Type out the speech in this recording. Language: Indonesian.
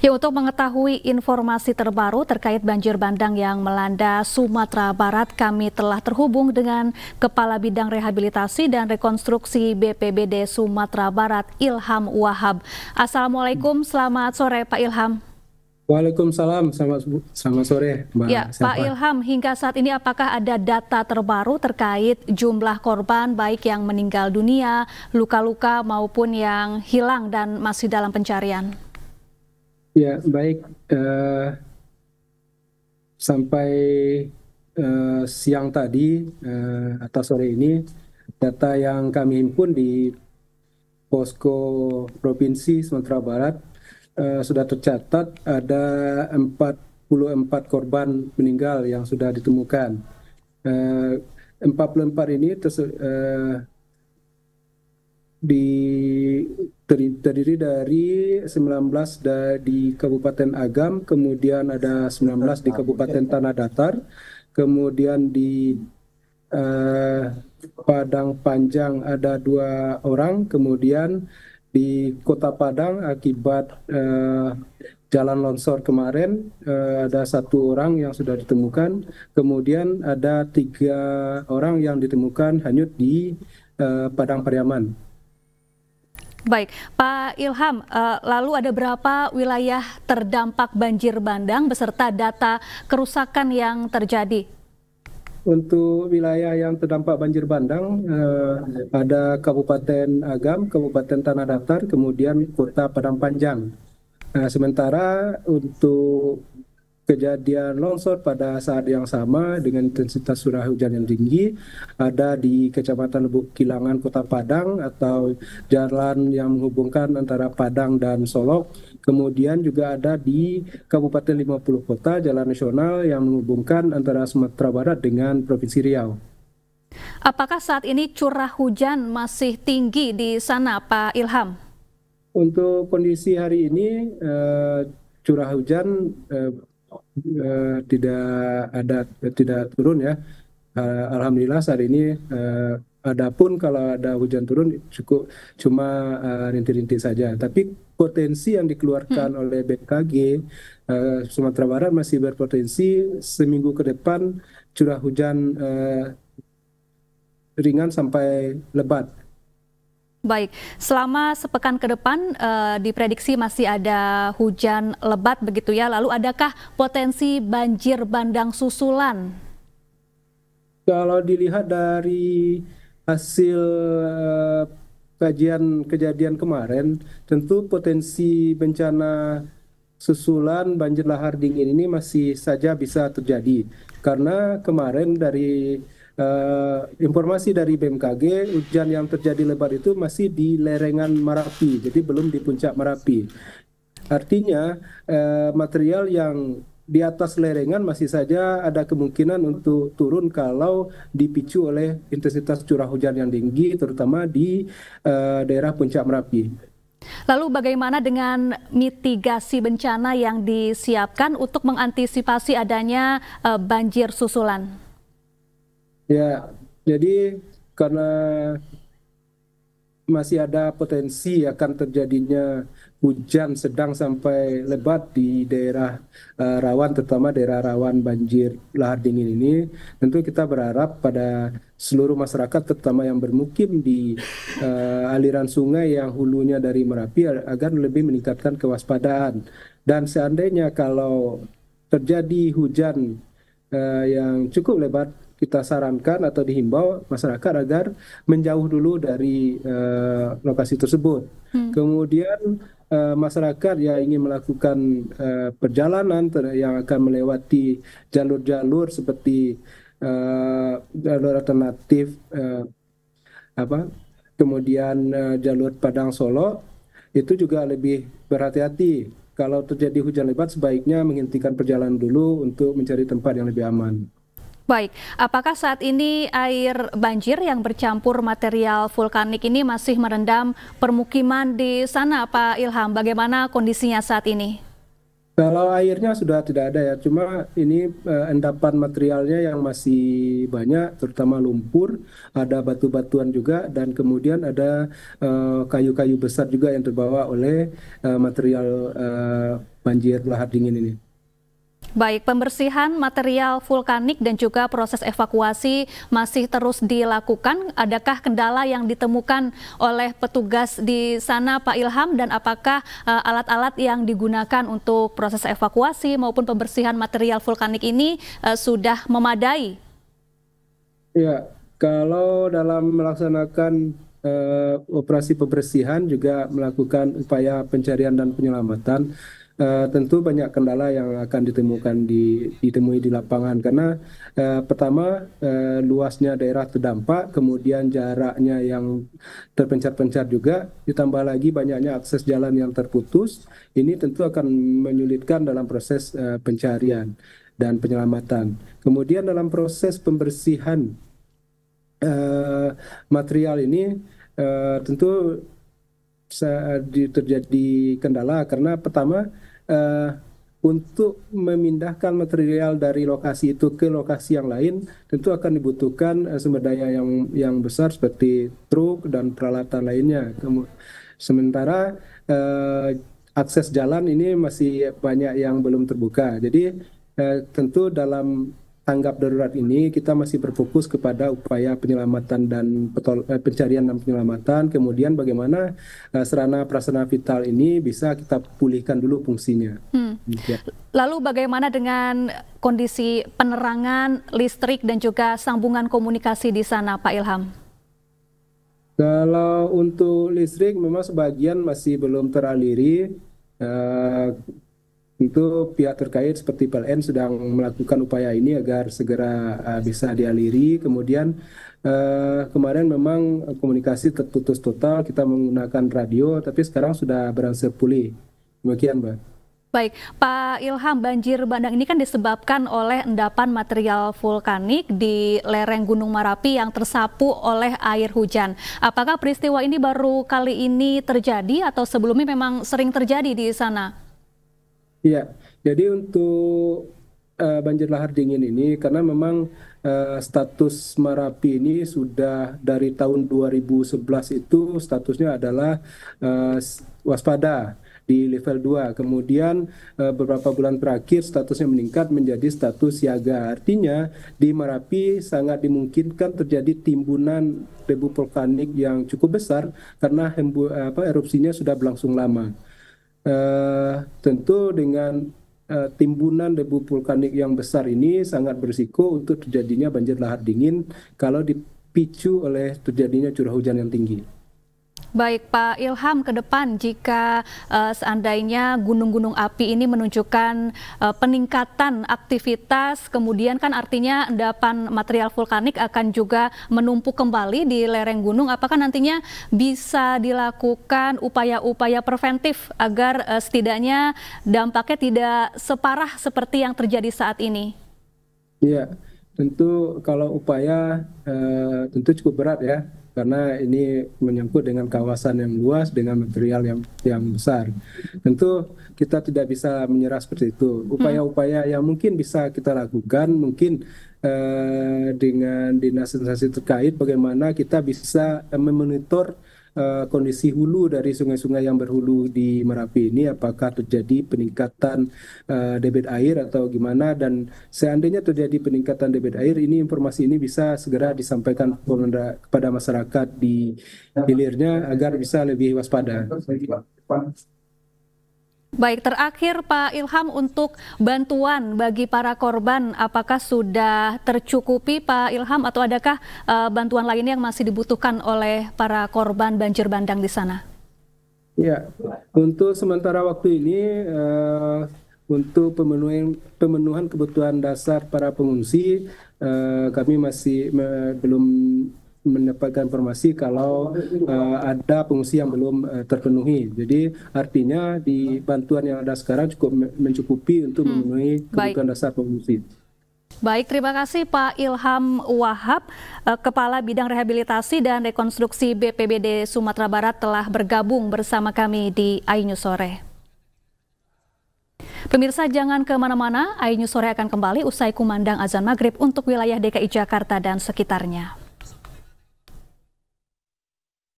Ya, untuk mengetahui informasi terbaru terkait banjir bandang yang melanda Sumatera Barat, kami telah terhubung dengan Kepala Bidang Rehabilitasi dan Rekonstruksi BPBD Sumatera Barat, Ilham Wahab. Assalamualaikum, selamat sore Pak Ilham. Waalaikumsalam, selamat, selamat sore Mbak. Ya, Pak Ilham, hingga saat ini apakah ada data terbaru terkait jumlah korban baik yang meninggal dunia, luka-luka maupun yang hilang dan masih dalam pencarian? Ya, baik. Uh, sampai uh, siang tadi uh, atau sore ini, data yang kami himpun di posko Provinsi Sumatera Barat uh, sudah tercatat ada 44 korban meninggal yang sudah ditemukan. Uh, 44 ini uh, di terdiri dari 19 di Kabupaten Agam, kemudian ada 19 di Kabupaten Tanah Datar, kemudian di eh, Padang Panjang ada dua orang, kemudian di Kota Padang akibat eh, jalan longsor kemarin eh, ada satu orang yang sudah ditemukan, kemudian ada tiga orang yang ditemukan hanyut di eh, Padang Pariaman. Baik, Pak Ilham, eh, lalu ada berapa wilayah terdampak banjir bandang beserta data kerusakan yang terjadi? Untuk wilayah yang terdampak banjir bandang uh, ada Kabupaten Agam, Kabupaten Tanah Datar, kemudian Kota Padang Panjang. Nah, sementara untuk Kejadian longsor pada saat yang sama dengan intensitas curah hujan yang tinggi ada di Kecamatan Lubuk Kilangan, Kota Padang atau jalan yang menghubungkan antara Padang dan Solok. Kemudian juga ada di Kabupaten 50 Kota, jalan nasional yang menghubungkan antara Sumatera Barat dengan Provinsi Riau. Apakah saat ini curah hujan masih tinggi di sana, Pak Ilham? Untuk kondisi hari ini, eh, curah hujan eh, uh, tidak ada tidak turun ya. Uh, Alhamdulillah saat ini eh, ada Adapun kalau ada hujan turun cukup cuma rintik-rintik uh, saja. Tapi potensi yang dikeluarkan hmm. oleh BKG uh, Sumatera Barat masih berpotensi seminggu ke depan curah hujan uh, ringan sampai lebat. Baik, selama sepekan ke depan eh, diprediksi masih ada hujan lebat begitu ya. Lalu adakah potensi banjir bandang susulan? Kalau dilihat dari hasil eh, kajian kejadian kemarin, tentu potensi bencana susulan banjir lahar dingin ini masih saja bisa terjadi. Karena kemarin dari uh, informasi dari BMKG hujan yang terjadi lebat itu masih di lerengan Merapi, jadi belum di puncak Merapi. Artinya uh, material yang di atas lerengan masih saja ada kemungkinan untuk turun kalau dipicu oleh intensitas curah hujan yang tinggi, terutama di uh, daerah puncak Merapi. Lalu bagaimana dengan mitigasi bencana yang disiapkan untuk mengantisipasi adanya uh, banjir susulan? Ya, jadi karena masih ada potensi akan terjadinya hujan sedang sampai lebat di daerah uh, rawan, terutama daerah rawan banjir lahar dingin ini. Tentu kita berharap pada seluruh masyarakat, terutama yang bermukim di uh, aliran sungai yang hulunya dari Merapi, agar lebih meningkatkan kewaspadaan. Dan seandainya kalau terjadi hujan uh, yang cukup lebat kita sarankan atau dihimbau masyarakat agar menjauh dulu dari uh, lokasi tersebut. Hmm. Kemudian uh, masyarakat yang ingin melakukan uh, perjalanan yang akan melewati jalur-jalur seperti uh, jalur alternatif uh, apa kemudian uh, jalur Padang Solo itu juga lebih berhati-hati kalau terjadi hujan lebat sebaiknya menghentikan perjalanan dulu untuk mencari tempat yang lebih aman. Baik, apakah saat ini air banjir yang bercampur material vulkanik ini masih merendam permukiman di sana Pak Ilham? Bagaimana kondisinya saat ini? Kalau airnya sudah tidak ada ya, cuma ini eh, endapan materialnya yang masih banyak, terutama lumpur, ada batu-batuan juga, dan kemudian ada eh, kayu-kayu eh, besar juga yang terbawa oleh eh, material eh, banjir lahar dingin ini. Baik, pembersihan material vulkanik dan juga proses evakuasi masih terus dilakukan. Adakah kendala yang ditemukan oleh petugas di sana, Pak Ilham, dan apakah eh, alat-alat uh, yang digunakan untuk proses evakuasi maupun pembersihan material vulkanik ini uh, sudah memadai? Ya, kalau dalam melaksanakan uh, operasi pembersihan juga melakukan upaya pencarian dan penyelamatan. Eh, tentu banyak kendala yang akan ditemukan di ditemui di lapangan karena uh, pertama uh, luasnya daerah terdampak, kemudian jaraknya yang terpencar-pencar juga, ditambah lagi banyaknya akses jalan yang terputus, ini tentu akan menyulitkan dalam proses uh, pencarian dan penyelamatan. Kemudian dalam proses pembersihan uh, material ini uh, tentu terjadi kendala karena pertama uh, untuk memindahkan material dari lokasi itu ke lokasi yang lain tentu akan dibutuhkan uh, sumber daya yang yang besar seperti truk dan peralatan lainnya. sementara uh, akses jalan ini masih banyak yang belum terbuka. Jadi uh, tentu dalam tanggap darurat ini kita masih berfokus kepada upaya penyelamatan dan petol, eh, pencarian dan penyelamatan kemudian bagaimana eh, serana prasarana vital ini bisa kita pulihkan dulu fungsinya. Hmm. Ya. Lalu bagaimana dengan kondisi penerangan listrik dan juga sambungan komunikasi di sana Pak Ilham? Kalau untuk listrik memang sebagian masih belum teraliri. Eh, itu pihak terkait seperti PLN sedang melakukan upaya ini agar segera uh, bisa dialiri. Kemudian uh, kemarin memang komunikasi terputus total, kita menggunakan radio, tapi sekarang sudah berhasil pulih. Demikian, Mbak. Baik, Pak Ilham, banjir bandang ini kan disebabkan oleh endapan material vulkanik di lereng Gunung Marapi yang tersapu oleh air hujan. Apakah peristiwa ini baru kali ini terjadi atau sebelumnya memang sering terjadi di sana? Iya, jadi untuk uh, banjir lahar dingin ini karena memang uh, status Marapi ini sudah dari tahun 2011 itu statusnya adalah uh, waspada di level 2. Kemudian uh, beberapa bulan terakhir statusnya meningkat menjadi status siaga. Artinya di Marapi sangat dimungkinkan terjadi timbunan debu vulkanik yang cukup besar karena hembu, apa erupsinya sudah berlangsung lama eh, tentu dengan eh, timbunan debu vulkanik yang besar ini sangat berisiko untuk terjadinya banjir lahar dingin kalau dipicu oleh terjadinya curah hujan yang tinggi Baik Pak Ilham, ke depan jika uh, seandainya gunung-gunung api ini menunjukkan uh, peningkatan aktivitas, kemudian kan artinya endapan material vulkanik akan juga menumpuk kembali di lereng gunung, apakah nantinya bisa dilakukan upaya-upaya preventif agar uh, setidaknya dampaknya tidak separah seperti yang terjadi saat ini? Iya. Yeah. Tentu kalau upaya eh, tentu cukup berat ya karena ini menyangkut dengan kawasan yang luas dengan material yang yang besar. Tentu kita tidak bisa menyerah seperti itu. Hmm. Upaya-upaya yang mungkin bisa kita lakukan mungkin eh, dengan dinas-dinas terkait bagaimana kita bisa eh, memonitor uh, kondisi hulu dari sungai-sungai yang berhulu di Merapi ini apakah terjadi peningkatan uh, debit air atau gimana dan seandainya terjadi peningkatan debit air ini informasi ini bisa segera disampaikan kepada masyarakat di hilirnya agar bisa lebih waspada. Baik, terakhir Pak Ilham untuk bantuan bagi para korban, apakah sudah tercukupi Pak Ilham atau adakah uh, bantuan lainnya yang masih dibutuhkan oleh para korban banjir bandang di sana? Ya, untuk sementara waktu ini uh, untuk pemenuhan pemenuhan kebutuhan dasar para pengungsi uh, kami masih uh, belum mendapatkan informasi kalau uh, ada pengungsi yang belum uh, terpenuhi. Jadi artinya di bantuan yang ada sekarang cukup mencukupi untuk hmm. memenuhi kebutuhan Baik. dasar pengungsi. Baik, terima kasih Pak Ilham Wahab, eh, Kepala Bidang Rehabilitasi dan Rekonstruksi BPBD Sumatera Barat telah bergabung bersama kami di INU Sore. Pemirsa jangan kemana-mana, INU Sore akan kembali usai kumandang azan maghrib untuk wilayah DKI Jakarta dan sekitarnya.